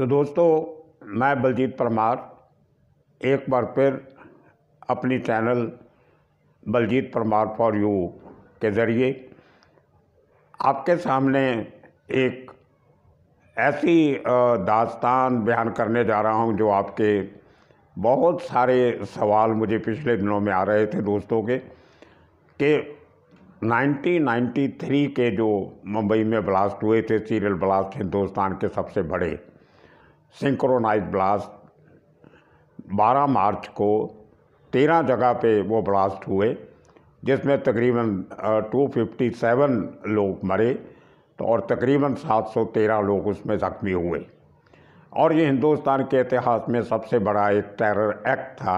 तो दोस्तों मैं बलजीत परमार एक बार फिर अपनी channel Baljeet Parmar for you के ज़रिए आपके सामने एक ऐसी दास्तान बयान करने जा रहा हूं जो आपके बहुत सारे सवाल मुझे पिछले दिनों में आ रहे थे दोस्तों के कि 1993 के जो मुंबई में ब्लास्ट हुए थे सीरियल ब्लास्ट हिंदुस्तान के सबसे बड़े सिंक्रोनाइज ब्लास्ट 12 मार्च को तेरह जगह पे वो ब्लास्ट हुए जिसमें तकरीबन 257 लोग मरे तो और तकरीबन 713 लोग उसमें ज़ख्मी हुए और ये हिंदुस्तान के इतिहास में सबसे बड़ा एक टेरर एक्ट था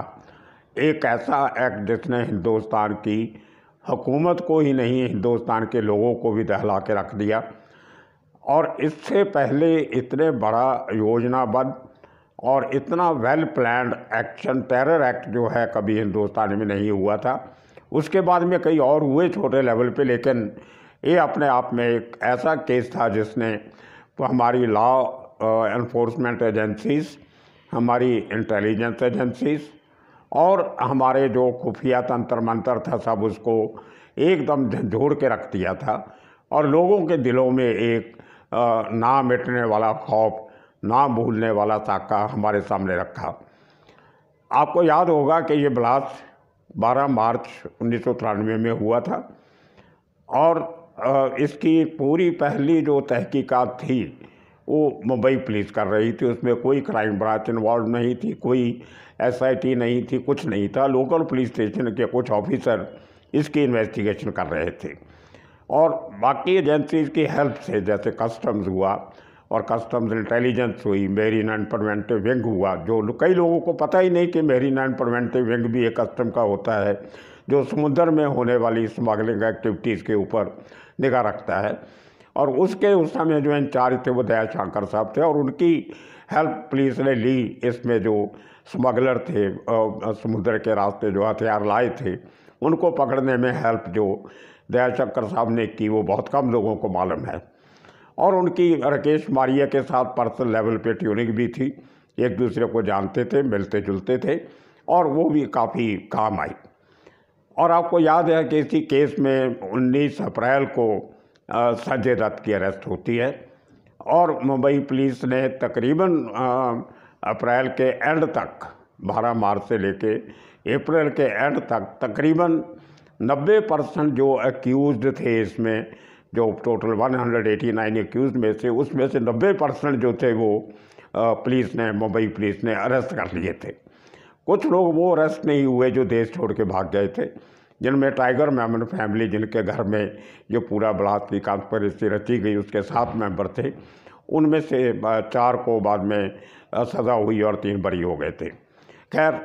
एक ऐसा एक्ट जिसने हिंदुस्तान की हुकूमत को ही नहीं हिंदुस्तान के लोगों को भी दहला के रख दिया और इससे पहले इतने बड़ा योजनाबद्ध और इतना well planned action terror act जो है कभी हिंदुस्तान में नहीं हुआ था उसके बाद में कई और हुए छोटे लेवल पे लेकिन ये अपने आप में एक ऐसा केस था जिसने हमारी लॉ एनफोर्समेंट एजेंसीज हमारी इंटेलिजेंस एजेंसीज और हमारे जो खुफिया तंत्र मंत्र था सब उसको एकदम झंझोड़ के रख दिया था और लोगों के दिलों में एक ना मिटने वाला खौफ ना भूलने वाला ताका हमारे सामने रखा आपको याद होगा कि ये ब्लास्ट 12 मार्च उन्नीस में हुआ था और इसकी पूरी पहली जो तहकीकात थी वो मुंबई पुलिस कर रही थी उसमें कोई क्राइम ब्रांच इन्वॉल्व नहीं थी कोई एसआईटी नहीं थी कुछ नहीं था लोकल पुलिस स्टेशन के कुछ ऑफिसर इसकी इन्वेस्टिगेशन कर रहे थे और बाकी एजेंसीज की हेल्प से जैसे कस्टम्स हुआ और कस्टम्स इंटेलिजेंस हुई मेरी एंड प्रवेंटिव विंग हुआ जो कई लोगों को पता ही नहीं कि मेरी नाइन प्रवेंटिव विंग भी एक कस्टम का होता है जो समुद्र में होने वाली स्मगलिंग एक्टिविटीज़ के ऊपर निगाह रखता है और उसके उस समय जो इंचार्ज थे वो दया शंकर साहब थे और उनकी हेल्प पुलिस ने ली इसमें जो स्मगलर थे समुद्र के रास्ते जो हथियार लाए थे उनको पकड़ने में हेल्प जो दयाल शक्कर साहब ने की वो बहुत कम लोगों को मालूम है और उनकी राकेश मारिया के साथ पर्सनल लेवल पे ट्यूनिंग भी थी एक दूसरे को जानते थे मिलते जुलते थे और वो भी काफ़ी काम आई और आपको याद है कि इसी केस में 19 अप्रैल को संजय दत्त की अरेस्ट होती है और मुंबई पुलिस ने तकरीबन अप्रैल के एंड तक बारह मार्च से लेके अप्रैल के एंड तक तकरीबन नब्बे परसेंट जो एक्यूज थे इसमें जो टोटल 189 एक्यूज में से उसमें से 90 परसेंट जो थे वो पुलिस ने मुंबई पुलिस ने अरेस्ट कर लिए थे कुछ लोग वो अरेस्ट नहीं हुए जो देश छोड़ के भाग गए थे जिनमें टाइगर मैमन फैमिली जिनके घर में जो पूरा बलात्की कॉन्स्परेसी रची गई उसके सात मेंबर थे उनमें से चार को बाद में सज़ा हुई और तीन बरी हो गए थे खैर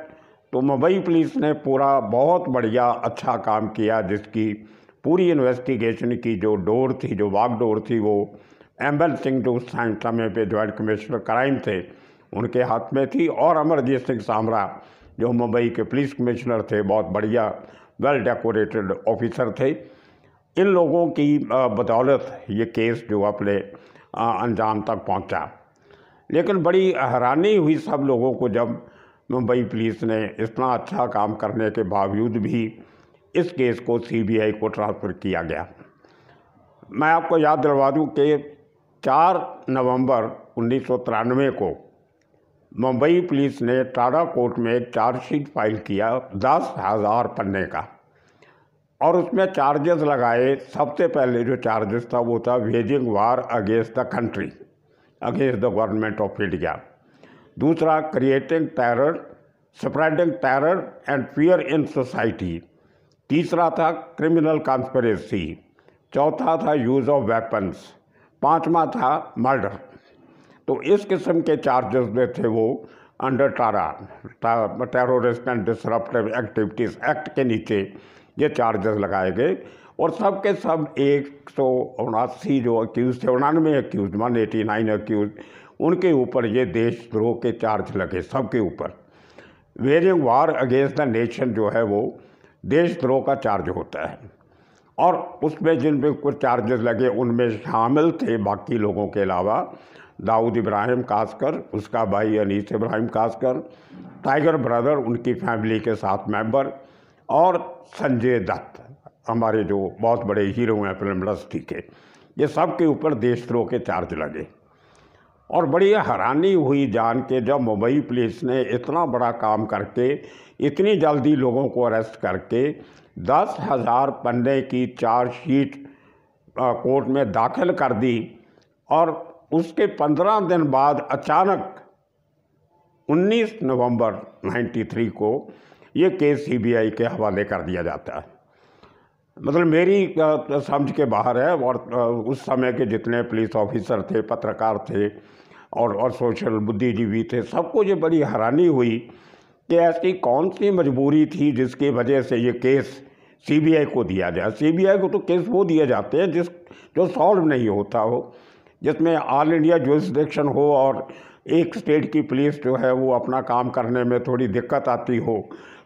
तो मुंबई पुलिस ने पूरा बहुत बढ़िया अच्छा काम किया जिसकी पूरी इन्वेस्टिगेशन की जो डोर थी जो वाक डोर थी वो एम्बल सिंह जो उस समय पे जॉइंट कमिश्नर क्राइम थे उनके हाथ में थी और अमरजीत सिंह सामरा जो मुंबई के पुलिस कमिश्नर थे बहुत बढ़िया वेल डेकोरेटेड ऑफिसर थे इन लोगों की बदौलत ये केस जो अपने अंजाम तक पहुंचा लेकिन बड़ी हैरानी हुई सब लोगों को जब मुंबई पुलिस ने इतना अच्छा काम करने के बावजूद भी इस केस को सीबीआई को ट्रांसफ़र किया गया मैं आपको याद दिलवा दूँ कि चार नवंबर उन्नीस को मुंबई पुलिस ने टाटा कोर्ट में चार्जशीट फाइल किया दस हज़ार पन्ने का और उसमें चार्जेस लगाए सबसे पहले जो चार्जेस था वो था waging war against the country against the government of India दूसरा creating terror spreading terror and fear in society तीसरा था क्रिमिनल कॉन्स्परेसी चौथा था यूज़ ऑफ वेपन्स पांचवा था मर्डर तो इस किस्म के चार्जेस में थे वो under TADA terrorist and disruptive activities act के नीचे ये चार्जेस लगाए गए और सब के सब एक सौ उनासी जो अक्यूज़ थे उनानवे accused one eighty nine accused उनके ऊपर ये देशद्रोह के चार्ज लगे सबके ऊपर waging war against the nation जो है वो देशद्रोह का चार्ज होता है और उसमें जिन पर कुछ चार्जेस लगे उनमें शामिल थे बाकी लोगों के अलावा दाऊद इब्राहिम कास्कर उसका भाई अनीस इब्राहिम कास्कर टाइगर ब्रदर उनकी फैमिली के साथ मेंबर और संजय दत्त हमारे जो बहुत बड़े हीरो हैं फिल्म इंडस्ट्री के ये सब के ऊपर देशद्रोह के चार्ज लगे और बड़ी हैरानी हुई जान के जब मुंबई पुलिस ने इतना बड़ा काम करके इतनी जल्दी लोगों को अरेस्ट करके दस हज़ार पन्ने की चार्जशीट कोर्ट में दाखिल कर दी और उसके पंद्रह दिन बाद अचानक 19 नवंबर 93 को ये केस सीबीआई के हवाले कर दिया जाता है मतलब मेरी समझ के बाहर है और उस समय के जितने पुलिस ऑफिसर थे पत्रकार थे और और सोशल बुद्धिजीवी थे सबको ये बड़ी हैरानी हुई कि ऐसी कौन सी मजबूरी थी जिसकी वजह से ये केस सीबीआई को दिया जाए सीबीआई को तो केस वो दिए जाते हैं जिस जो सॉल्व नहीं होता हो जिसमें ऑल इंडिया जो हो और एक स्टेट की पुलिस जो है वो अपना काम करने में थोड़ी दिक्कत आती हो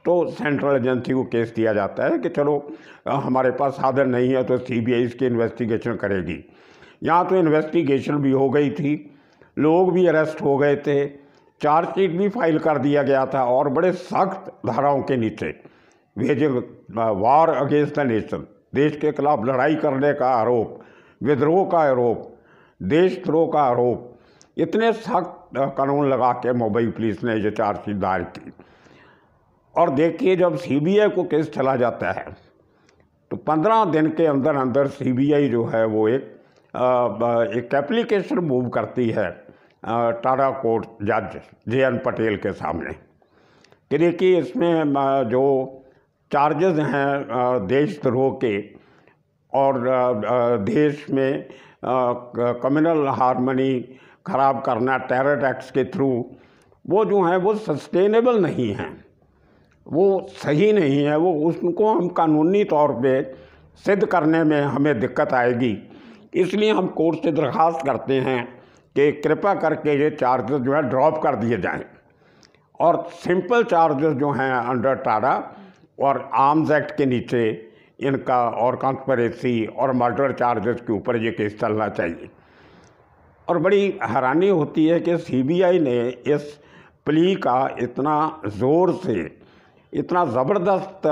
तो सेंट्रल एजेंसी को केस दिया जाता है कि चलो हमारे पास साधन नहीं है तो सीबीआई इसकी इन्वेस्टिगेशन करेगी यहाँ तो इन्वेस्टिगेशन भी हो गई थी लोग भी अरेस्ट हो गए थे चार्जशीट भी फाइल कर दिया गया था और बड़े सख्त धाराओं के नीचे भेजे वार अगेंस्ट द नेशन देश के खिलाफ लड़ाई करने का आरोप विद्रोह का आरोप देशद्रोह का आरोप इतने सख्त कानून लगा के मुंबई पुलिस ने ये चार्जशीट दायर की और देखिए जब सीबीआई को केस चला जाता है तो पंद्रह दिन के अंदर अंदर सीबीआई जो है वो एक आ, एक एप्लीकेशन मूव करती है टाटा कोर्ट जज जे एन पटेल के सामने कि देखिए इसमें जो चार्जेस हैं देशद्रोह के और देश में कम्युनल हारमोनी ख़राब करना टेरर अटैक्स के थ्रू वो जो हैं वो सस्टेनेबल नहीं हैं वो सही नहीं है वो उसको हम कानूनी तौर पे सिद्ध करने में हमें दिक्कत आएगी इसलिए हम कोर्ट से दरख्वास्त करते हैं कि कृपा करके ये चार्जेस जो है ड्रॉप कर दिए जाएं और सिंपल चार्जेस जो हैं अंडर टाड़ा और आर्म्स एक्ट के नीचे इनका और कॉन्स्परेसी और मर्डर चार्जेस के ऊपर ये केस चलना चाहिए और बड़ी हैरानी होती है कि सीबीआई ने इस प्ली का इतना ज़ोर से इतना ज़बरदस्त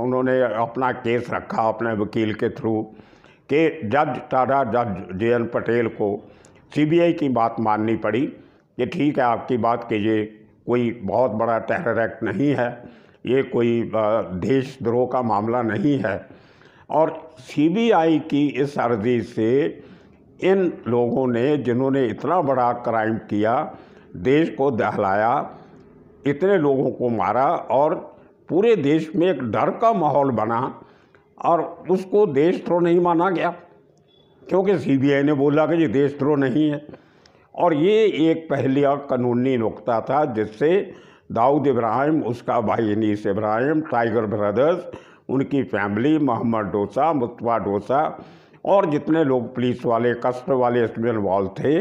उन्होंने अपना केस रखा अपने वकील के थ्रू कि जज टाटा जज जे एन पटेल को सीबीआई की बात माननी पड़ी कि ठीक है आपकी बात कीजिए कोई बहुत बड़ा टेरर एक्ट नहीं है ये कोई देशद्रोह का मामला नहीं है और सीबीआई की इस अर्जी से इन लोगों ने जिन्होंने इतना बड़ा क्राइम किया देश को दहलाया इतने लोगों को मारा और पूरे देश में एक डर का माहौल बना और उसको देशद्रोह नहीं माना गया क्योंकि सीबीआई ने बोला कि ये देशद्रोह नहीं है और ये एक पहलिया कानूनी नुकता था जिससे दाऊद इब्राहिम उसका भाई अनीस इब्राहिम टाइगर ब्रदर्स उनकी फैमिली मोहम्मद डोसा मुतवा डोसा और जितने लोग पुलिस वाले कस्ट वाले इसमें इन्वॉल्व थे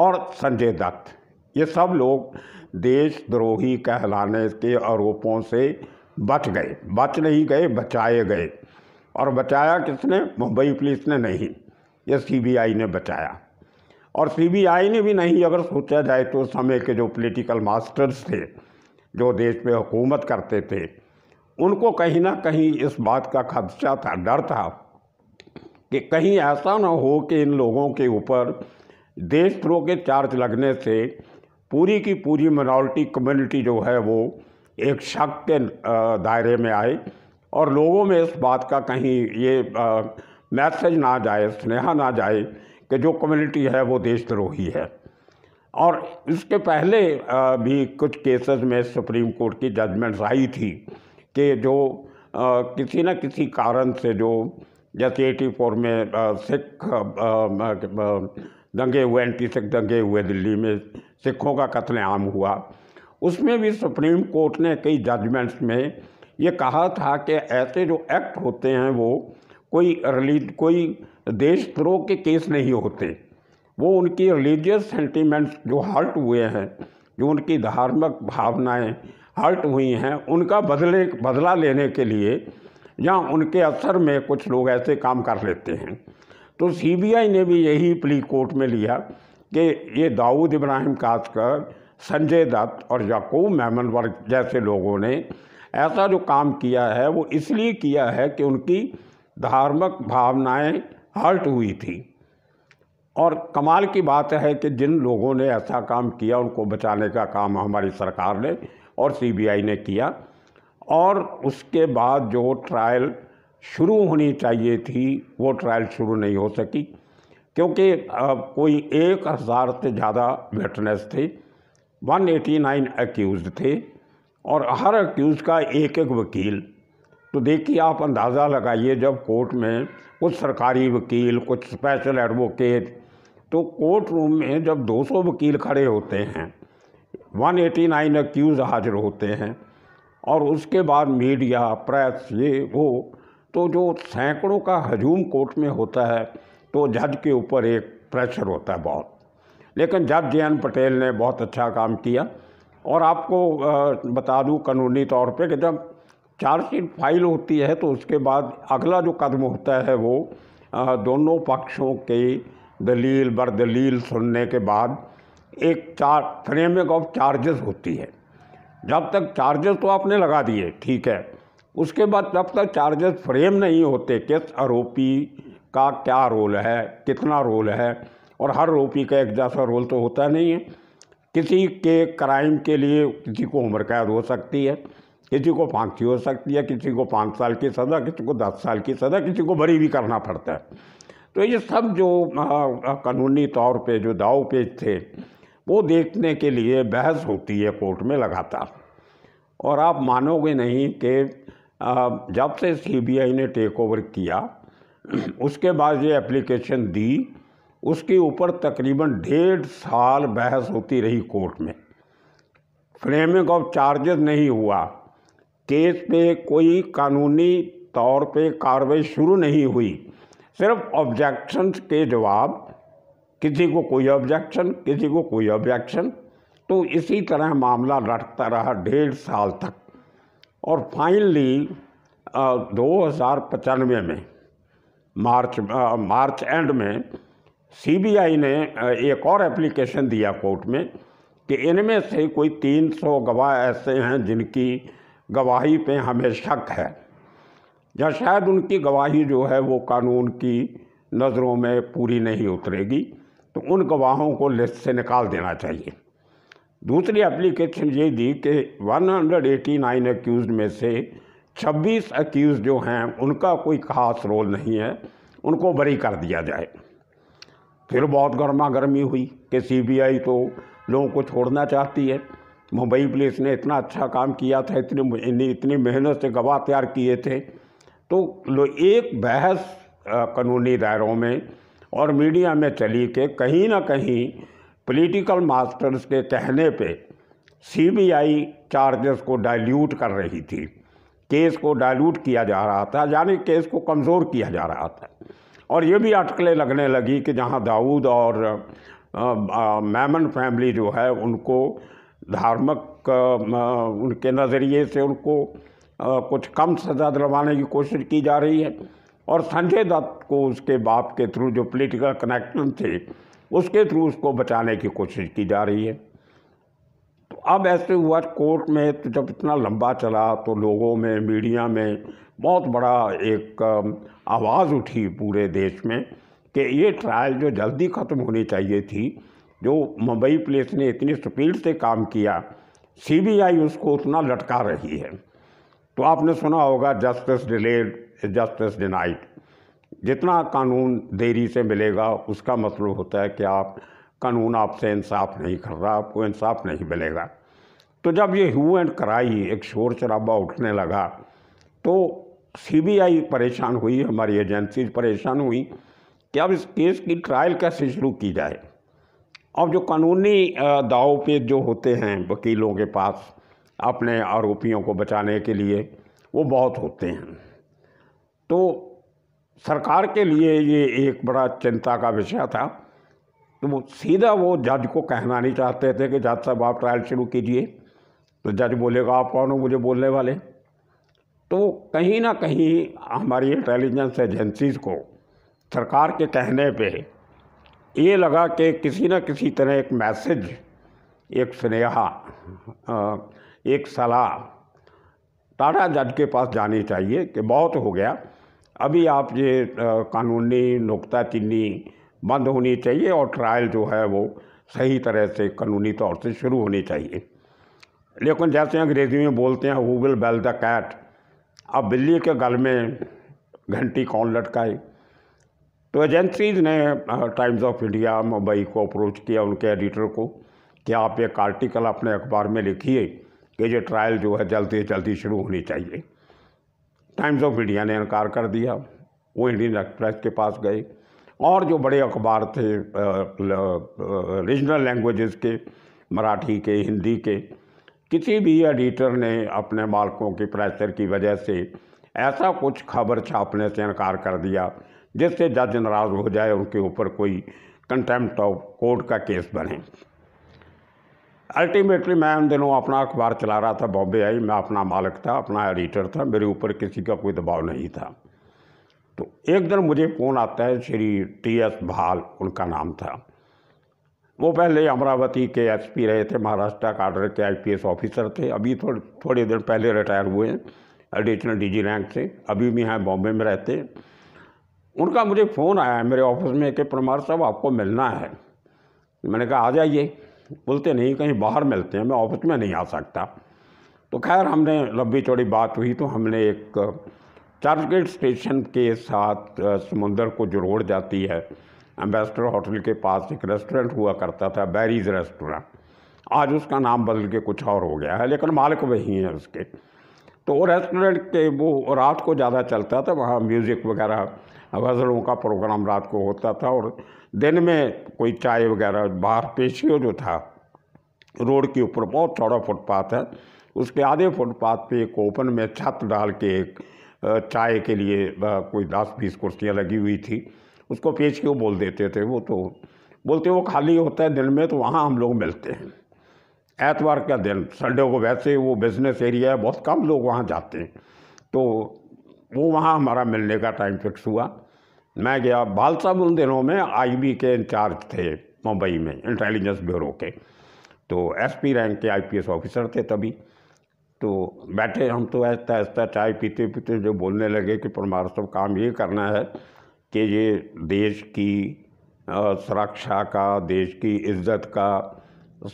और संजय दत्त ये सब लोग देशद्रोही कहलाने के आरोपों से बच गए बच नहीं गए बचाए गए और बचाया किसने मुंबई पुलिस ने नहीं ये सीबीआई ने बचाया और सीबीआई ने भी नहीं अगर सोचा जाए तो समय के जो पॉलिटिकल मास्टर्स थे जो देश पे हुकूमत करते थे उनको कहीं ना कहीं इस बात का खदशा था डर था कि कहीं ऐसा ना हो कि इन लोगों के ऊपर देशद्रोह के चार्ज लगने से पूरी की पूरी मिनोरिटी कम्युनिटी जो है वो एक शक के दायरे में आए और लोगों में इस बात का कहीं ये मैसेज ना जाए स्नेहा ना जाए कि जो कम्युनिटी है वो देशद्रोही है और इसके पहले भी कुछ केसेस में सुप्रीम कोर्ट की जजमेंट्स आई थी कि जो किसी न किसी कारण से जो जैसे एटी फोर में सिख दंगे हुए एंटी सिख दंगे हुए दिल्ली में सिखों का कत्लेआम हुआ उसमें भी सुप्रीम कोर्ट ने कई जजमेंट्स में ये कहा था कि ऐसे जो एक्ट होते हैं वो कोई रिलीज कोई देशद्रोह के केस नहीं होते वो उनकी रिलीजियस सेंटीमेंट्स जो हल्ट हुए हैं जो उनकी धार्मिक भावनाएं हल्ट हुई हैं उनका बदले बदला लेने के लिए या उनके असर में कुछ लोग ऐसे काम कर लेते हैं तो सीबीआई ने भी यही प्ली कोर्ट में लिया कि ये दाऊद इब्राहिम कासकर संजय दत्त और याकूब मेमन वर्ग जैसे लोगों ने ऐसा जो काम किया है वो इसलिए किया है कि उनकी धार्मिक भावनाएं हर्ट हुई थी और कमाल की बात है कि जिन लोगों ने ऐसा काम किया उनको बचाने का काम हमारी सरकार ने और सीबीआई ने किया और उसके बाद जो ट्रायल शुरू होनी चाहिए थी वो ट्रायल शुरू नहीं हो सकी क्योंकि कोई एक हज़ार से ज़्यादा वेटनेस थे 189 एक्यूज़ थे और हर एक्यूज़ का एक एक वकील तो देखिए आप अंदाज़ा लगाइए जब कोर्ट में कुछ सरकारी वकील कुछ स्पेशल एडवोकेट तो कोर्ट रूम में जब 200 वकील खड़े होते हैं 189 एक्यूज़ हाजिर होते हैं और उसके बाद मीडिया प्रेस ये वो तो जो सैकड़ों का हजूम कोर्ट में होता है तो जज के ऊपर एक प्रेशर होता है बहुत लेकिन जज जे एन पटेल ने बहुत अच्छा काम किया और आपको बता दूँ कानूनी तौर पे कि जब चार्जशीट फाइल होती है तो उसके बाद अगला जो कदम होता है वो दोनों पक्षों के दलील बरदलील सुनने के बाद एक चार फ्रेमिंग ऑफ चार्जेस होती है जब तक चार्जेस तो आपने लगा दिए ठीक है उसके बाद जब तक चार्जेस फ्रेम नहीं होते किस आरोपी का क्या रोल है कितना रोल है और हर आरोपी का एक जैसा रोल तो होता नहीं है किसी के क्राइम के लिए किसी को उम्र कैद हो सकती है किसी को फांसी हो सकती है किसी को पाँच साल की सज़ा किसी को दस साल की सज़ा किसी को बरी भी करना पड़ता है तो ये सब जो कानूनी तौर पे जो दाव पेज थे वो देखने के लिए बहस होती है कोर्ट में लगातार और आप मानोगे नहीं कि जब से सीबीआई ने टेक ओवर किया उसके बाद ये एप्लीकेशन दी उसके ऊपर तकरीबन डेढ़ साल बहस होती रही कोर्ट में फ्रेमिंग ऑफ चार्जेस नहीं हुआ केस पे कोई कानूनी तौर पे कार्रवाई शुरू नहीं हुई सिर्फ ऑब्जेक्शंस के जवाब किसी को कोई ऑब्जेक्शन किसी को कोई ऑब्जेक्शन तो इसी तरह मामला लटकता रहा डेढ़ साल तक और फाइनली दो हज़ार पचानवे में मार्च आ, मार्च एंड में सीबीआई ने एक और एप्लीकेशन दिया कोर्ट में कि इनमें से कोई 300 गवाह ऐसे हैं जिनकी गवाही पे हमें शक है या शायद उनकी गवाही जो है वो कानून की नज़रों में पूरी नहीं उतरेगी तो उन गवाहों को लिस्ट से निकाल देना चाहिए दूसरी एप्लीकेशन ये दी कि 189 एक्यूज में से 26 एक्यूज जो हैं उनका कोई खास रोल नहीं है उनको बरी कर दिया जाए फिर बहुत गर्मा गर्मी हुई कि सीबीआई तो लोगों को छोड़ना चाहती है मुंबई पुलिस ने इतना अच्छा काम किया था इतनी इतनी मेहनत से गवाह तैयार किए थे तो एक बहस कानूनी दायरों में और मीडिया में चली के कहीं ना कहीं पॉलिटिकल मास्टर्स के कहने पे सीबीआई चार्जेस को डाइल्यूट कर रही थी केस को डाइल्यूट किया जा रहा था यानी केस को कमज़ोर किया जा रहा था और ये भी अटकलें लगने लगी कि जहाँ दाऊद और मैमन फैमिली जो है उनको धार्मिक उनके नज़रिए से उनको आ, कुछ कम सजा दिलवाने की कोशिश की जा रही है और संजय दत्त को उसके बाप के थ्रू जो पॉलिटिकल कनेक्शन थे उसके थ्रू उसको बचाने की कोशिश की जा रही है तो अब ऐसे हुआ कोर्ट में तो जब इतना लंबा चला तो लोगों में मीडिया में बहुत बड़ा एक आवाज़ उठी पूरे देश में कि ये ट्रायल जो जल्दी ख़त्म होनी चाहिए थी जो मुंबई पुलिस ने इतनी स्पीड से काम किया सीबीआई उसको उतना लटका रही है तो आपने सुना होगा जस्टिस डिलेड जस्टिस डिनाइड जितना कानून देरी से मिलेगा उसका मतलब होता है कि आप कानून आपसे इंसाफ नहीं कर रहा आपको इंसाफ नहीं मिलेगा तो जब ये ह्यू एंड कराई एक शोर शराबा उठने लगा तो सीबीआई परेशान हुई हमारी एजेंसी परेशान हुई कि अब इस केस की ट्रायल कैसे शुरू की जाए अब जो कानूनी दावों पे जो होते हैं वकीलों के पास अपने आरोपियों को बचाने के लिए वो बहुत होते हैं तो सरकार के लिए ये एक बड़ा चिंता का विषय था तो वो सीधा वो जज को कहना नहीं चाहते थे कि जज साहब आप ट्रायल शुरू कीजिए तो जज बोलेगा आप कौन हो मुझे बोलने वाले तो कहीं ना कहीं हमारी इंटेलिजेंस एजेंसीज को सरकार के कहने पे ये लगा कि किसी न किसी तरह एक मैसेज एक स्नेहा एक सलाह टाटा जज के पास जानी चाहिए कि बहुत हो गया अभी आप ये कानूनी नुकता चीनी बंद होनी चाहिए और ट्रायल जो है वो सही तरह से कानूनी तौर से शुरू होनी चाहिए लेकिन जैसे अंग्रेजी में बोलते हैं who will bell the cat अब बिल्ली के गल में घंटी कौन लटकाए तो एजेंसीज ने टाइम्स ऑफ इंडिया मुंबई को अप्रोच किया उनके एडिटर को कि आप एक आर्टिकल अपने अखबार में लिखिए कि ये ट्रायल जो है जल्दी जल्दी शुरू होनी चाहिए टाइम्स ऑफ इंडिया ने इनकार कर दिया वो इंडियन एक्सप्रेस के पास गए और जो बड़े अखबार थे रीजनल लैंग्वेजेस के मराठी के हिंदी के किसी भी एडिटर ने अपने मालकों के प्रेशर की वजह से ऐसा कुछ खबर छापने से इनकार कर दिया जिससे जज नाराज हो जाए उनके ऊपर कोई कंटेम्प्ट ऑफ कोर्ट का केस बने अल्टीमेटली मैं उन दिनों अपना अखबार चला रहा था बॉम्बे आई मैं अपना मालिक था अपना एडिटर था मेरे ऊपर किसी का कोई दबाव नहीं था तो एक दिन मुझे फ़ोन आता है श्री टी एस भाल उनका नाम था वो पहले अमरावती के एसपी रहे थे महाराष्ट्र काडर के आईपीएस ऑफिसर थे अभी थोड़े थोड़े दिन पहले रिटायर हुए हैं एडिशनल जी रैंक से अभी भी यहाँ बॉम्बे में रहते हैं उनका मुझे फ़ोन आया है मेरे ऑफिस में कि परमार साहब आपको मिलना है मैंने कहा आ जाइए बोलते नहीं कहीं बाहर मिलते हैं मैं ऑफिस में नहीं आ सकता तो खैर हमने लंबी चौड़ी बात हुई तो हमने एक चर्चगेट स्टेशन के साथ समुंदर को जो रोड जाती है एम्बेसडर होटल के पास एक रेस्टोरेंट हुआ करता था बैरीज रेस्टोरेंट आज उसका नाम बदल के कुछ और हो गया है लेकिन मालिक वही हैं उसके तो वो रेस्टोरेंट के वो रात को ज़्यादा चलता था वहाँ म्यूज़िक वगैरह गज़लों का प्रोग्राम रात को होता था और दिन में कोई चाय वगैरह बाहर पेशियों जो था रोड के ऊपर बहुत चौड़ा फुटपाथ है उसके आधे फुटपाथ पे एक ओपन में छत डाल के एक चाय के लिए कोई दस बीस कुर्सियाँ लगी हुई थी उसको पेश क्यों बोल देते थे वो तो बोलते वो खाली होता है दिन में तो वहाँ हम लोग मिलते हैं एतवार का दिन संडे को वैसे वो बिज़नेस एरिया है बहुत कम लोग वहाँ जाते हैं तो वो वहाँ हमारा मिलने का टाइम फिक्स हुआ मैं गया बाल साहब उन दिनों में आईबी के इंचार्ज थे मुंबई में इंटेलिजेंस ब्यूरो के तो एसपी रैंक के आईपीएस ऑफिसर थे तभी तो बैठे हम तो ऐसा ऐसा चाय पीते पीते जो बोलने लगे कि परमार साहब काम ये करना है कि ये देश की सुरक्षा का देश की इज्जत का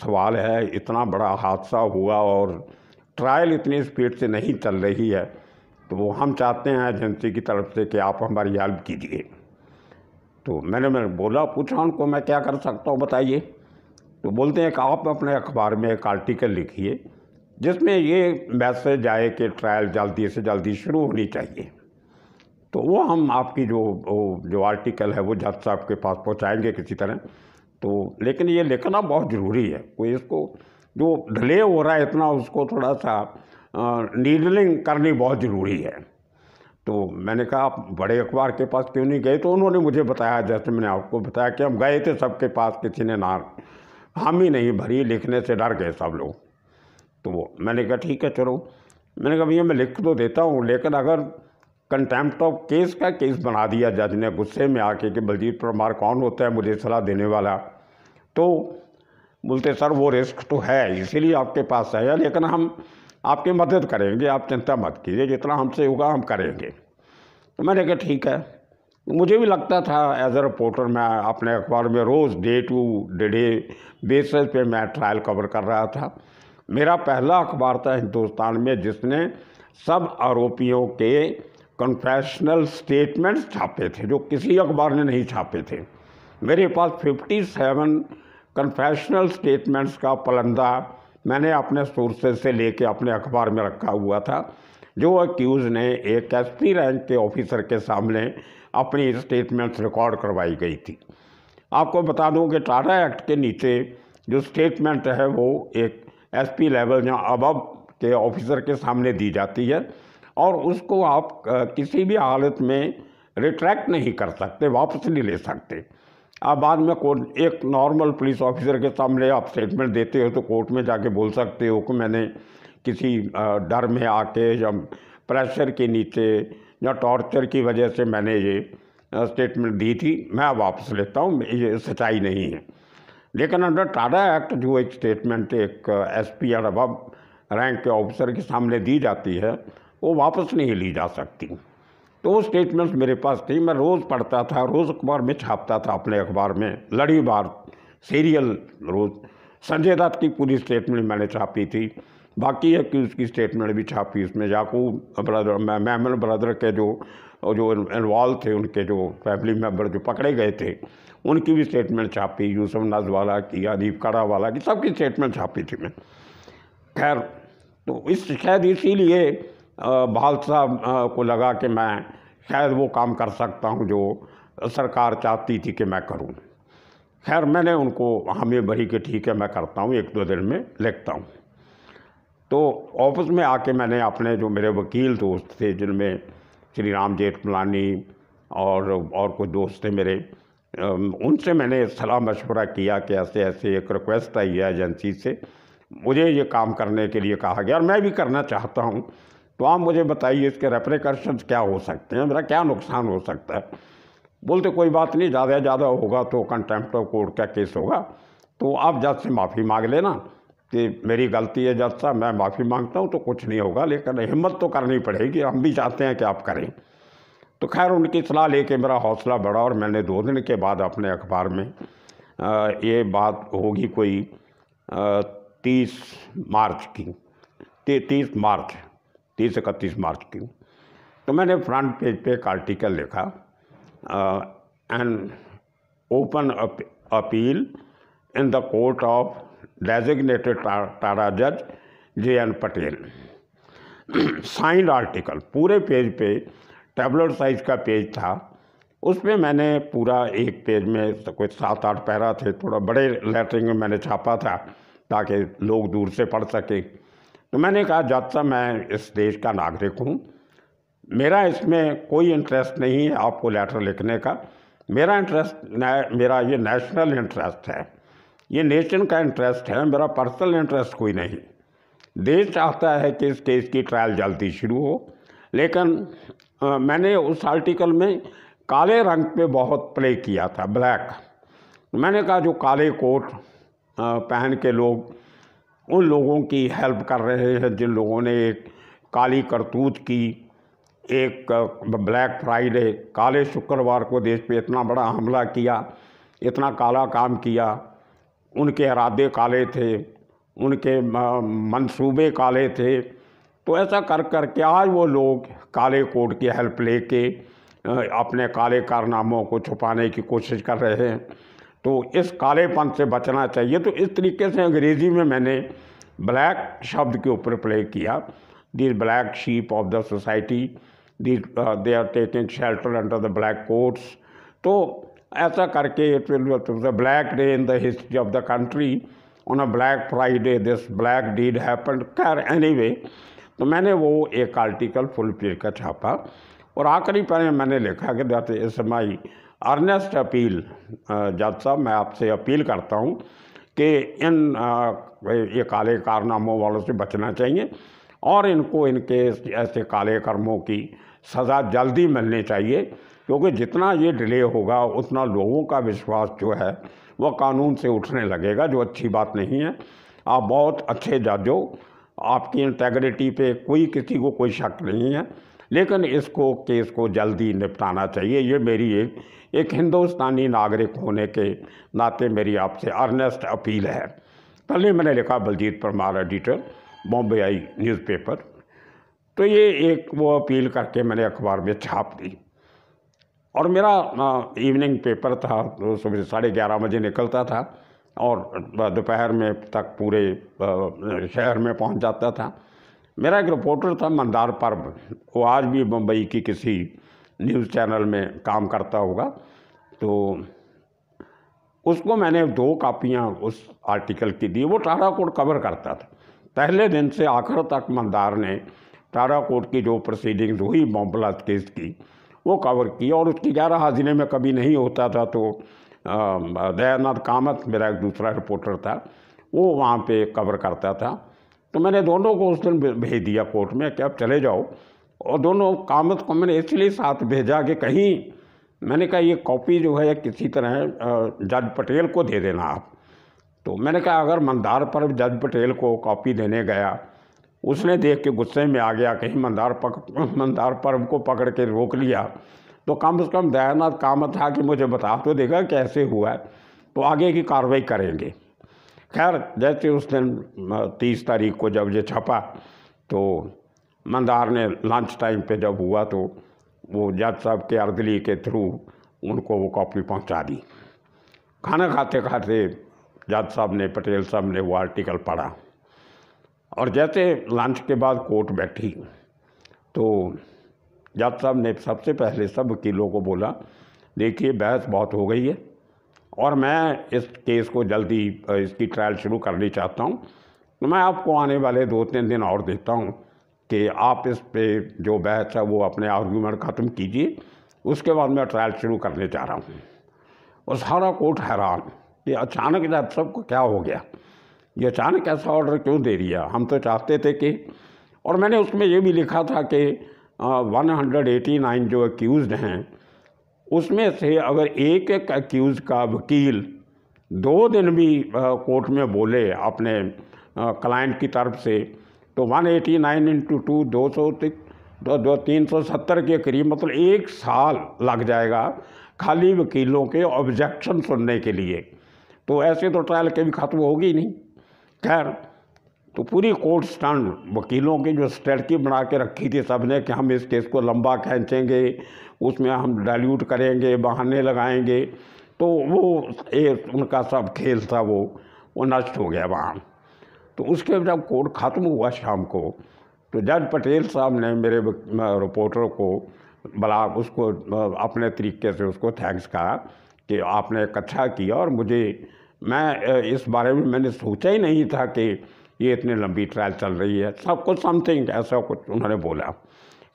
सवाल है इतना बड़ा हादसा हुआ और ट्रायल इतनी स्पीड से नहीं चल रही है तो वो हम चाहते हैं एजेंसी की तरफ से कि आप हमारी हेल्प कीजिए तो मैंने मैंने बोला पूछा उनको मैं क्या कर सकता हूँ बताइए तो बोलते हैं कि आप अपने अखबार में एक आर्टिकल लिखिए जिसमें ये मैसेज आए कि ट्रायल जल्दी से जल्दी शुरू होनी चाहिए तो वो हम आपकी जो जो आर्टिकल है वो जज साहब के पास पहुंचाएंगे किसी तरह तो लेकिन ये लिखना बहुत ज़रूरी है कोई इसको जो डिले हो रहा है इतना उसको थोड़ा सा नीडलिंग करनी बहुत ज़रूरी है तो मैंने कहा आप बड़े अखबार के पास क्यों नहीं गए तो उन्होंने मुझे बताया जैसे मैंने आपको बताया कि हम गए थे सबके पास किसी ने ना ही नहीं भरी लिखने से डर गए सब लोग तो वो मैंने कहा ठीक है चलो मैंने कहा भैया मैं लिख तो देता हूँ लेकिन अगर कंटेम्प्ट ऑफ केस का केस बना दिया जज ने गुस्से में आके कि बलजीत परमार कौन होता है मुझे सलाह देने वाला तो बोलते सर वो रिस्क तो है इसीलिए आपके पास है लेकिन हम आपकी मदद करेंगे आप चिंता मत कीजिए जितना हमसे होगा हम करेंगे तो मैंने कहा ठीक है मुझे भी लगता था एज ए रिपोर्टर मैं अपने अखबार में रोज़ day to day day basis पे मैं ट्रायल कवर कर रहा था मेरा पहला अखबार था हिंदुस्तान में जिसने सब आरोपियों के कन्फेशनल स्टेटमेंट्स छापे थे जो किसी अखबार ने नहीं छापे थे मेरे पास 57 कन्फेशनल स्टेटमेंट्स का पलंदा मैंने अपने सोर्सेज से लेके अपने अखबार में रखा हुआ था जो अक्यूज़ ने एक एस रैंक के ऑफिसर के सामने अपनी स्टेटमेंट्स रिकॉर्ड करवाई गई थी आपको बता दूं कि टाटा एक्ट के नीचे जो स्टेटमेंट है वो एक एसपी लेवल या अबब के ऑफिसर के सामने दी जाती है और उसको आप किसी भी हालत में रिट्रैक्ट नहीं कर सकते वापस नहीं ले सकते आप बाद में कोर्ट एक नॉर्मल पुलिस ऑफिसर के सामने आप स्टेटमेंट देते हो तो कोर्ट में जाके बोल सकते हो कि मैंने किसी डर में आके या प्रेशर के नीचे या टॉर्चर की वजह से मैंने ये स्टेटमेंट दी थी मैं वापस लेता हूँ ये सच्चाई नहीं है लेकिन अंडर टाटा एक्ट जो एक स्टेटमेंट एक एस पी और अब रैंक के ऑफिसर के सामने दी जाती है वो वापस नहीं ली जा सकती तो वो स्टेटमेंट्स मेरे पास थी मैं रोज़ पढ़ता था रोज़ अखबार में छापता था अपने अखबार में लड़ी बार सीरियल रोज़ संजय दत्त की पूरी स्टेटमेंट मैंने छापी थी बाकी एक उसकी स्टेटमेंट भी छापी उसमें याकूब ब्रदर मैमन ब्रदर के जो जो इन्वॉल्व थे उनके जो फैमिली मेम्बर जो पकड़े गए थे उनकी भी स्टेटमेंट छापी यूसुफ नजवाला की अदीब कड़ा वाला की सबकी स्टेटमेंट छापी थी मैं खैर तो इस शायद इसीलिए भालसा को लगा कि मैं शायद वो काम कर सकता हूँ जो सरकार चाहती थी कि मैं करूँ खैर मैंने उनको हमें भरी कि ठीक है मैं करता हूँ एक दो दिन में लिखता हूँ तो ऑफिस में आके मैंने अपने जो मेरे वकील दोस्त थे जिनमें श्री राम जेठमलानी और और कुछ दोस्त थे मेरे उनसे मैंने सलाह मशवरा किया कि ऐसे ऐसे एक रिक्वेस्ट आई है एजेंसी से मुझे ये काम करने के लिए कहा गया और मैं भी करना चाहता हूँ तो आप मुझे बताइए इसके रेप्रिकॉशंस क्या हो सकते हैं मेरा क्या नुकसान हो सकता है बोलते कोई बात नहीं ज़्यादा ज़्यादा होगा तो कंटेम्प्ट ऑफ कोर्ट का केस होगा तो आप जज से माफ़ी मांग लेना कि मेरी गलती है जज साहब मैं माफ़ी मांगता हूँ तो कुछ नहीं होगा लेकिन हिम्मत तो करनी पड़ेगी हम भी चाहते हैं कि आप करें तो खैर उनकी सलाह लेके मेरा हौसला बढ़ा और मैंने दो दिन के बाद अपने अखबार में ये बात होगी कोई तीस मार्च की तीस मार्च तीस इकतीस मार्च की तो मैंने फ्रंट पेज पे एक आर्टिकल लिखा an open appeal in the court of designated TADA जज J N Patel signed article पूरे पेज पे टेबलेट साइज का पेज था उसमें मैंने पूरा एक पेज में कोई सात आठ पैरा थे थोड़ा बड़े लेटरिंग में मैंने छापा था ताकि लोग दूर से पढ़ सकें तो मैंने कहा जब तक मैं इस देश का नागरिक हूँ मेरा इसमें कोई इंटरेस्ट नहीं है आपको लेटर लिखने का मेरा इंटरेस्ट मेरा ये नेशनल इंटरेस्ट है ये नेशन का इंटरेस्ट है मेरा पर्सनल इंटरेस्ट कोई नहीं देश चाहता है कि इस केस की ट्रायल जल्दी शुरू हो लेकिन आ, मैंने उस आर्टिकल में काले रंग पे बहुत प्ले किया था ब्लैक मैंने कहा जो काले कोट आ, पहन के लोग उन लोगों की हेल्प कर रहे हैं जिन लोगों ने एक काली करतूत की एक ब्लैक फ्राइडे काले शुक्रवार को देश पे इतना बड़ा हमला किया इतना काला काम किया उनके इरादे काले थे उनके मंसूबे काले थे तो ऐसा कर कर के आज वो लोग काले कोड की हेल्प लेके अपने काले कारनामों को छुपाने की कोशिश कर रहे हैं तो इस कालेपन से बचना चाहिए तो इस तरीके से अंग्रेज़ी में मैंने ब्लैक शब्द के ऊपर प्ले किया these black sheep of the society the they are taking shelter under the black coats तो ऐसा करके it will the black day in the history of the country on a black Friday this black deed happen care anyway तो मैंने वो एक article full page का छापा और आखिरी पर मैंने लिखा कि that is my earnest appeal जज साहब मैं आपसे अपील करता हूँ कि इन ये काले कारनामों वालों से बचना चाहिए और इनको इनके ऐसे काले कर्मों की सज़ा जल्दी मिलनी चाहिए क्योंकि जितना ये डिले होगा उतना लोगों का विश्वास जो है वह कानून से उठने लगेगा जो अच्छी बात नहीं है आप बहुत अच्छे जज हो आपकी इंटेग्रिटी पे कोई किसी को कोई शक नहीं है लेकिन इसको केस को जल्दी निपटाना चाहिए ये मेरी एक, एक हिंदुस्तानी नागरिक होने के नाते मेरी आपसे अर्नेस्ट अपील है पहले मैंने लिखा Baljeet Parmar editor Bombay Eye newspaper तो ये एक वो अपील करके मैंने अखबार में छाप दी और मेरा इवनिंग पेपर था तो सुबह साढ़े ग्यारह बजे निकलता था और दोपहर में तक पूरे शहर में पहुंच जाता था मेरा एक रिपोर्टर था मंदार पर्व वो आज भी मुंबई की किसी न्यूज़ चैनल में काम करता होगा तो उसको मैंने दो कापियाँ उस आर्टिकल की दी वो टाराकोट कवर करता था पहले दिन से आखिर तक मंदार ने टाराकोट की जो प्रोसीडिंग्स हुई मोमबलाज केस की वो कवर की और उसकी ग्यारह हाजिरे में कभी नहीं होता था तो दयानाथ कामत मेरा एक दूसरा रिपोर्टर था वो वहाँ पे कवर करता था तो मैंने दोनों को उस दिन भेज दिया कोर्ट में कि आप चले जाओ और दोनों कामत को मैंने इसलिए साथ भेजा कि कहीं मैंने कहा ये कॉपी जो है किसी तरह जज पटेल को दे देना आप तो मैंने कहा अगर मंदार पर जज पटेल को कॉपी देने गया उसने देख के गुस्से में आ गया कहीं मंदार पक मंदार पर्व को पकड़ के रोक लिया तो कम से कम दयानाथ कामत था कि मुझे बता तो देगा कैसे हुआ है तो आगे की कार्रवाई करेंगे खैर जैसे उस दिन तीस तारीख को जब ये छपा तो मंदार ने लंच टाइम पे जब हुआ तो वो जज साहब के अर्दली के थ्रू उनको वो कॉपी पहुंचा दी खाना खाते खाते जज साहब ने पटेल साहब ने वो आर्टिकल पढ़ा और जैसे लंच के बाद कोर्ट बैठी तो जज साहब ने सबसे पहले सब वकीलों को बोला देखिए बहस बहुत हो गई है और मैं इस केस को जल्दी इसकी ट्रायल शुरू करनी चाहता हूँ तो मैं आपको आने वाले दो तीन दिन और देता हूँ कि आप इस पे जो बहस है वो अपने आर्ग्यूमेंट ख़त्म कीजिए उसके बाद मैं ट्रायल शुरू करने जा रहा हूँ और सारा कोर्ट हैरान कि अचानक जब सबको क्या हो गया ये अचानक ऐसा ऑर्डर क्यों दे है हम तो चाहते थे कि और मैंने उसमें ये भी लिखा था कि वन हंड्रेड एटी नाइन जो एक्यूज़ हैं उसमें से अगर एक एक अक्यूज़ का वकील दो दिन भी कोर्ट में बोले अपने क्लाइंट की तरफ से तो 189 एटी नाइन इंटू टू दो सौ दो दो तीन सौ सत्तर के करीब मतलब एक साल लग जाएगा खाली वकीलों के ऑब्जेक्शन सुनने के लिए तो ऐसे तो ट्रायल कभी ख़त्म होगी नहीं खैर तो पूरी कोर्ट स्टैंड वकीलों की जो स्ट्रेटी बना के रखी थी सब ने कि हम इस केस को लंबा खींचेंगे उसमें हम डाइल्यूट करेंगे बहाने लगाएंगे तो वो ये उनका सब खेल था वो वो नष्ट हो गया वहाँ तो उसके जब कोर्ट ख़त्म हुआ शाम को तो जज पटेल साहब ने मेरे रिपोर्टर को बला उसको अपने तरीके से उसको थैंक्स कहा कि आपने इकट्ठा अच्छा किया और मुझे मैं इस बारे में मैंने सोचा ही नहीं था कि ये इतनी लंबी ट्रायल चल रही है सब कुछ समथिंग ऐसा कुछ उन्होंने बोला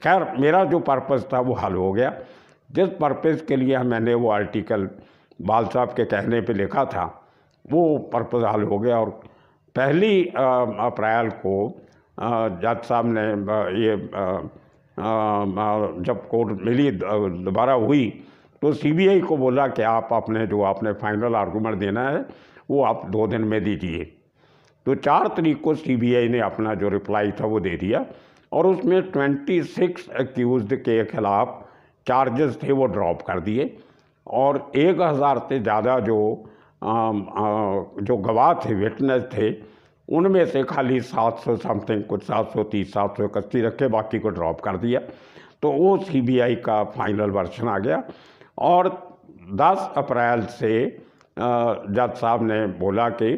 खैर मेरा जो पर्पज़ था वो हल हो गया जिस पर्पज़ के लिए मैंने वो आर्टिकल बाल साहब के कहने पे लिखा था वो पर्पज़ हल हो गया और पहली अप्रैल को जज साहब ने ये आ, आ, जब कोर्ट मिली दोबारा हुई तो सीबीआई को बोला कि आप अपने जो आपने फाइनल आर्गूमेंट देना है वो आप दो दिन में दीजिए तो चार तरीक को सीबीआई ने अपना जो रिप्लाई था वो दे दिया और उसमें ट्वेंटी सिक्स एक्यूज के खिलाफ चार्जेस थे वो ड्रॉप कर दिए और एक हज़ार से ज़्यादा जो आ, आ, जो गवाह थे विटनेस थे उनमें से खाली सात सौ समथिंग कुछ सात सौ तीस सात सौ इकस्ती रखे बाकी को ड्रॉप कर दिया तो वो सीबीआई का फाइनल वर्जन आ गया और 10 अप्रैल से जज साहब ने बोला कि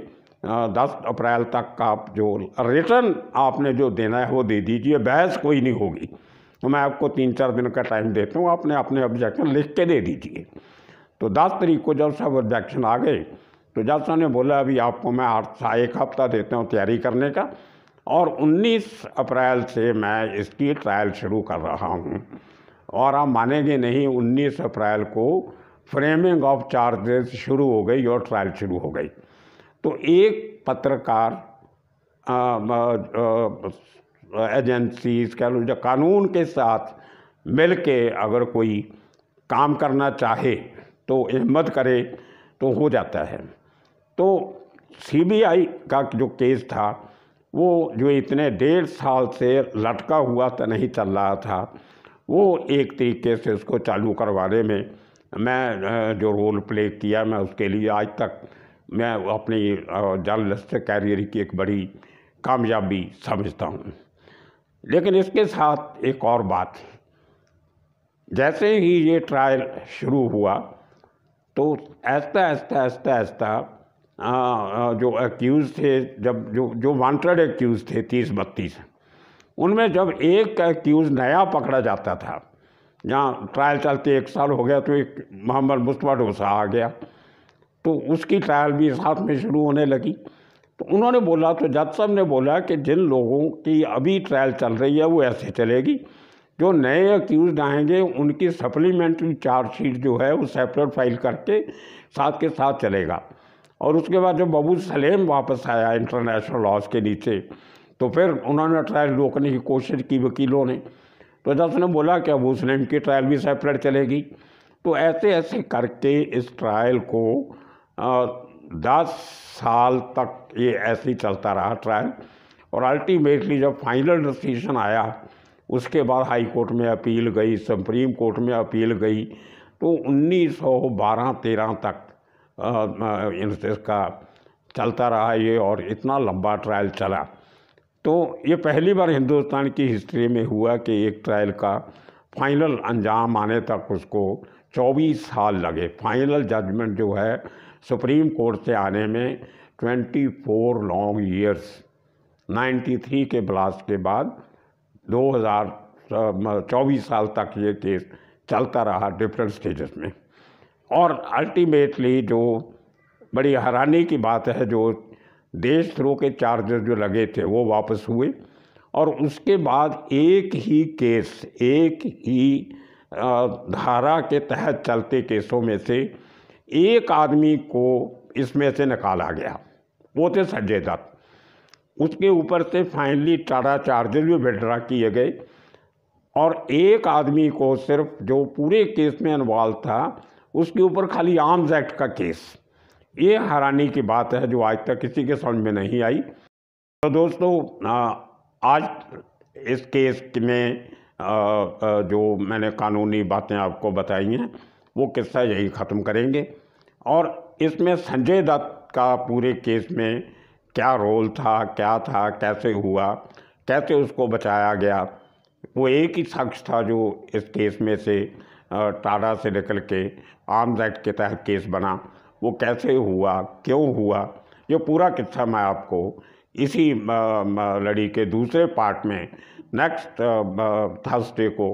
हाँ, दस अप्रैल तक का आप जो रिटर्न आपने जो देना है वो दे दीजिए बहस कोई नहीं होगी तो मैं आपको तीन चार दिन का टाइम देता हूँ आपने अपने ऑब्जेक्शन लिख के दे दीजिए तो दस तरीक को जब सब ऑब्जेक्शन आ गए तो जज साहब ने बोला अभी आपको मैं आठ एक हफ्ता देता हूँ तैयारी करने का और 19 अप्रैल से मैं इसकी ट्रायल शुरू कर रहा हूँ और आप मानेंगे नहीं 19 अप्रैल को फ्रेमिंग ऑफ चार्जेस शुरू हो गई और ट्रायल शुरू हो गई तो एक पत्रकार एजेंसीज कह लो जो कानून के साथ मिल के अगर कोई काम करना चाहे तो हिम्मत करे तो हो जाता है तो सीबीआई का जो केस था वो जो इतने डेढ़ साल से लटका हुआ तो नहीं चल रहा था वो एक तरीके से उसको चालू करवाने में मैं जो रोल प्ले किया मैं उसके लिए आज तक मैं अपने जर्नलिस्ट कैरियर की एक बड़ी कामयाबी समझता हूँ लेकिन इसके साथ एक और बात जैसे ही ये ट्रायल शुरू हुआ तो ऐसा ऐसा ऐसा ऐसा जो एक्यूज़ थे जब जो जो वांटेड एक्यूज़ थे तीस बत्तीस उनमें जब एक एक्यूज़ नया पकड़ा जाता था जहाँ ट्रायल चलते एक साल हो गया तो एक मोहम्मद मुस्तफ़ा डोसा आ गया तो उसकी ट्रायल भी साथ में शुरू होने लगी तो उन्होंने बोला तो जज साहब ने बोला कि जिन लोगों की अभी ट्रायल चल रही है वो ऐसे चलेगी जो नए अक्यूज आएंगे उनकी सप्लीमेंट्री चार्जशीट जो है वो सेपरेट फाइल करके साथ के साथ चलेगा और उसके बाद जब बबू सलेम वापस आया इंटरनेशनल लॉज के नीचे तो फिर उन्होंने ट्रायल रोकने की कोशिश की वकीलों ने तो जज ने बोला कि अबू सलेम की ट्रायल भी सेपरेट चलेगी तो ऐसे ऐसे करके इस ट्रायल को दस साल तक ये ऐसे ही चलता रहा ट्रायल और अल्टीमेटली जब फाइनल डिसीजन आया उसके बाद हाई कोर्ट में अपील गई सुप्रीम कोर्ट में अपील गई तो 1912-13 तक इनसे का चलता रहा ये और इतना लंबा ट्रायल चला तो ये पहली बार हिंदुस्तान की हिस्ट्री में हुआ कि एक ट्रायल का फाइनल अंजाम आने तक उसको 24 साल लगे फाइनल जजमेंट जो है सुप्रीम कोर्ट से आने में 24 लॉन्ग ईयर्स 93 के ब्लास्ट के बाद 2024 साल तक ये केस चलता रहा डिफरेंट स्टेजेस में और अल्टीमेटली जो बड़ी हैरानी की बात है जो देश थ्रो के चार्जेस जो लगे थे वो वापस हुए और उसके बाद एक ही केस एक ही धारा के तहत चलते केसों में से एक आदमी को इसमें से निकाला गया वो थे संजय दत्त उसके ऊपर से फाइनली टाटा चार्जेस भी विड्रा किए गए और एक आदमी को सिर्फ जो पूरे केस में इन्वॉल्व था उसके ऊपर खाली आर्म्स एक्ट का केस ये हैरानी की बात है जो आज तक किसी के समझ में नहीं आई तो दोस्तों आज इस केस में जो मैंने कानूनी बातें आपको बताई हैं वो किस्सा यही ख़त्म करेंगे और इसमें संजय दत्त का पूरे केस में क्या रोल था क्या था कैसे हुआ कैसे उसको बचाया गया वो एक ही शख्स था जो इस केस में से टाटा से निकल के आर्म्स एक्ट के तहत केस बना वो कैसे हुआ क्यों हुआ ये पूरा किस्सा मैं आपको इसी लड़ी के दूसरे पार्ट में नेक्स्ट थर्सडे को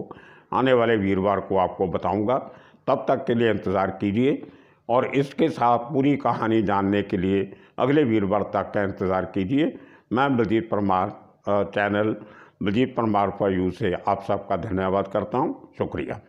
आने वाले वीरवार को आपको बताऊंगा तब तक के लिए इंतज़ार कीजिए और इसके साथ पूरी कहानी जानने के लिए अगले वीरवार तक का इंतज़ार कीजिए मैं Baljeet Parmar channel Baljeet Parmar for you से आप सबका धन्यवाद करता हूँ शुक्रिया